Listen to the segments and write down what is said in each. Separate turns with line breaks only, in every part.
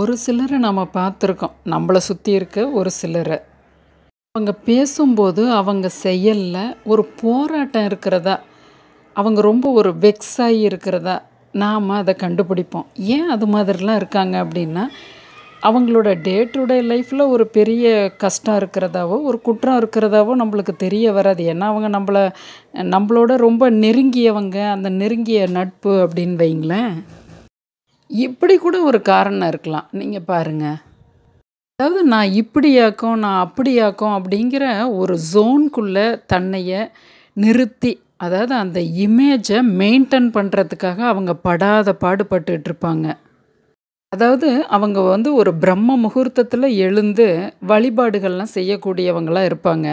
ஒரு சிலரை நம்ம பார்த்துருக்கோம் நம்மளை சுற்றி இருக்க ஒரு சிலரை அவங்க பேசும்போது அவங்க செயலில் ஒரு போராட்டம் இருக்கிறதா அவங்க ரொம்ப ஒரு வெக்ஸ் ஆகி இருக்கிறதா நாம் அதை கண்டுபிடிப்போம் ஏன் அது மாதிரிலாம் இருக்காங்க அப்படின்னா அவங்களோட டே டு டே லைஃப்பில் ஒரு பெரிய கஷ்டம் இருக்கிறதாவோ ஒரு குற்றம் இருக்கிறதாவோ நம்மளுக்கு தெரிய வராது ஏன்னா அவங்க நம்மளை நம்மளோட ரொம்ப நெருங்கியவங்க அந்த நெருங்கிய நட்பு அப்படின்னு வைங்களேன் இப்படி கூட ஒரு காரணம் இருக்கலாம் நீங்கள் பாருங்கள் அதாவது நான் இப்படியாக்கும் நான் அப்படியாக்கும் அப்படிங்கிற ஒரு ஜோன்குள்ளே தன்னையை நிறுத்தி அதாவது அந்த இமேஜை மெயின்டைன் பண்ணுறதுக்காக அவங்க படாத பாடுபட்டு இருப்பாங்க அதாவது அவங்க வந்து ஒரு பிரம்ம முகூர்த்தத்தில் எழுந்து வழிபாடுகள்லாம் செய்யக்கூடியவங்களாக இருப்பாங்க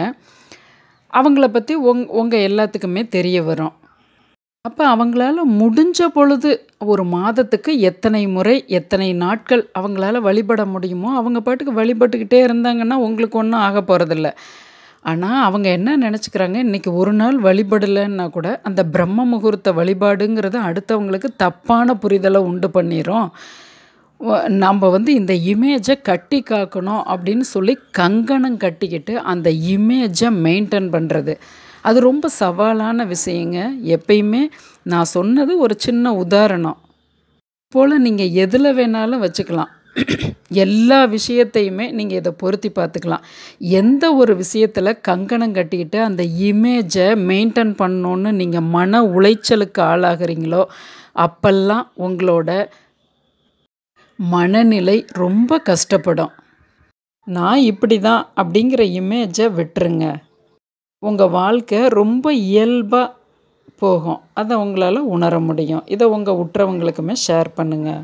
அவங்கள பற்றி உங் உங்கள் எல்லாத்துக்குமே தெரிய வரும் அப்போ அவங்களால முடிஞ்ச பொழுது ஒரு மாதத்துக்கு எத்தனை முறை எத்தனை நாட்கள் அவங்களால வழிபட முடியுமோ அவங்க பாட்டுக்கு வழிபட்டுக்கிட்டே இருந்தாங்கன்னா உங்களுக்கு ஒன்றும் ஆக போகிறதில்ல ஆனால் அவங்க என்ன நினச்சிக்கிறாங்க இன்றைக்கி ஒரு நாள் வழிபடலைன்னா கூட அந்த பிரம்ம முகூர்த்த வழிபாடுங்கிறத அடுத்தவங்களுக்கு தப்பான புரிதலை உண்டு பண்ணிடும் நம்ம வந்து இந்த இமேஜை கட்டி காக்கணும் அப்படின்னு சொல்லி கங்கணம் கட்டிக்கிட்டு அந்த இமேஜை மெயின்டைன் பண்ணுறது அது ரொம்ப சவாலான விஷயங்க எப்பயுமே நான் சொன்னது ஒரு சின்ன உதாரணம் போல் நீங்கள் எதில் வேணாலும் வச்சுக்கலாம் எல்லா விஷயத்தையுமே நீங்கள் இதை பொருத்தி பார்த்துக்கலாம் எந்த ஒரு விஷயத்தில் கங்கணம் கட்டிக்கிட்டு அந்த இமேஜை மெயின்டைன் பண்ணணுன்னு நீங்கள் மன உளைச்சலுக்கு ஆளாகிறீங்களோ அப்பெல்லாம் உங்களோட மனநிலை ரொம்ப கஷ்டப்படும் நான் இப்படி தான் அப்படிங்கிற இமேஜை விட்டுருங்க உங்கள் வாழ்க்கை ரொம்ப இயல்பாக போகும் அதை உங்களால் உணர முடியும் இதை உங்கள் உற்றவங்களுக்குமே ஷேர் பண்ணுங்கள்